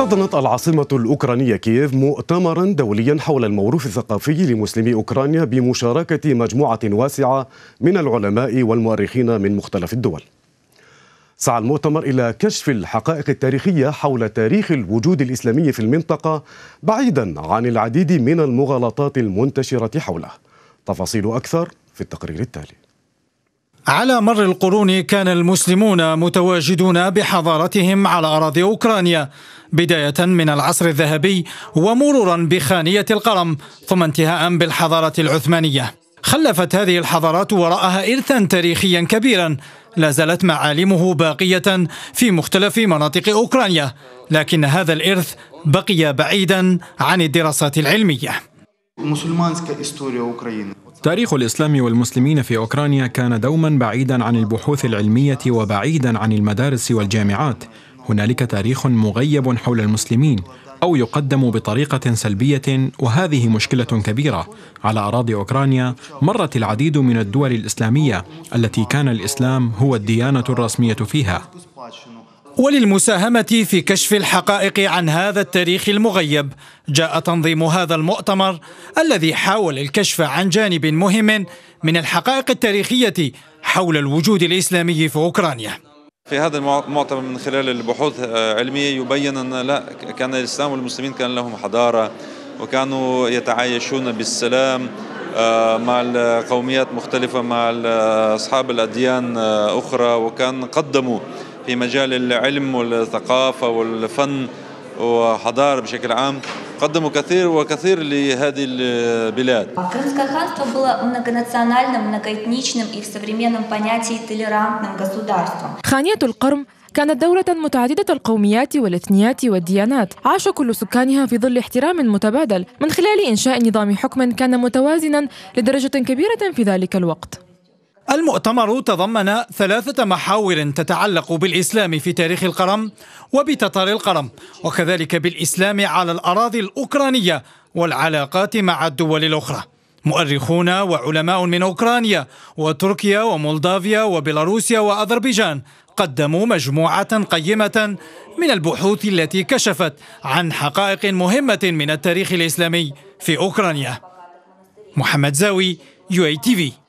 احتضنت العاصمة الأوكرانية كييف مؤتمرا دوليا حول الموروث الثقافي لمسلمي أوكرانيا بمشاركة مجموعة واسعة من العلماء والمؤرخين من مختلف الدول سعى المؤتمر إلى كشف الحقائق التاريخية حول تاريخ الوجود الإسلامي في المنطقة بعيدا عن العديد من المغالطات المنتشرة حوله تفاصيل أكثر في التقرير التالي على مر القرون كان المسلمون متواجدون بحضارتهم على أراضي أوكرانيا بداية من العصر الذهبي ومرورا بخانية القرم ثم انتهاء بالحضارة العثمانية خلفت هذه الحضارات وراءها إرثا تاريخيا كبيرا لا زالت معالمه باقية في مختلف مناطق أوكرانيا لكن هذا الإرث بقي بعيدا عن الدراسات العلمية تاريخ الاسلام والمسلمين في اوكرانيا كان دوما بعيدا عن البحوث العلميه وبعيدا عن المدارس والجامعات هنالك تاريخ مغيب حول المسلمين او يقدم بطريقه سلبيه وهذه مشكله كبيره على اراضي اوكرانيا مرت العديد من الدول الاسلاميه التي كان الاسلام هو الديانه الرسميه فيها وللمساهمة في كشف الحقائق عن هذا التاريخ المغيب جاء تنظيم هذا المؤتمر الذي حاول الكشف عن جانب مهم من الحقائق التاريخية حول الوجود الإسلامي في أوكرانيا في هذا المؤتمر من خلال البحوث العلمية آه، يبين أن لا كان الإسلام والمسلمين كان لهم حضارة وكانوا يتعايشون بالسلام آه، مع القوميات مختلفة مع آه، أصحاب الأديان أخرى وكان قدموا في مجال العلم والثقافة والفن وحضارة بشكل عام قدموا كثير وكثير لهذه البلاد. Крымское ханство было многонациональным, многоэтничным и в современном понятии толерантным государством. خانية القرم كانت دولة متعددة القوميات والإثنيات والديانات عاش كل سكانها في ظل احترام متبادل من خلال إنشاء نظام حكم كان متوازنا لدرجة كبيرة في ذلك الوقت المؤتمر تضمن ثلاثة محاور تتعلق بالإسلام في تاريخ القرم وبتطار القرم وكذلك بالإسلام على الأراضي الأوكرانية والعلاقات مع الدول الأخرى مؤرخون وعلماء من أوكرانيا وتركيا ومولدافيا وبيلاروسيا وأذربيجان قدموا مجموعة قيمة من البحوث التي كشفت عن حقائق مهمة من التاريخ الإسلامي في أوكرانيا محمد زاوي يو اي تي في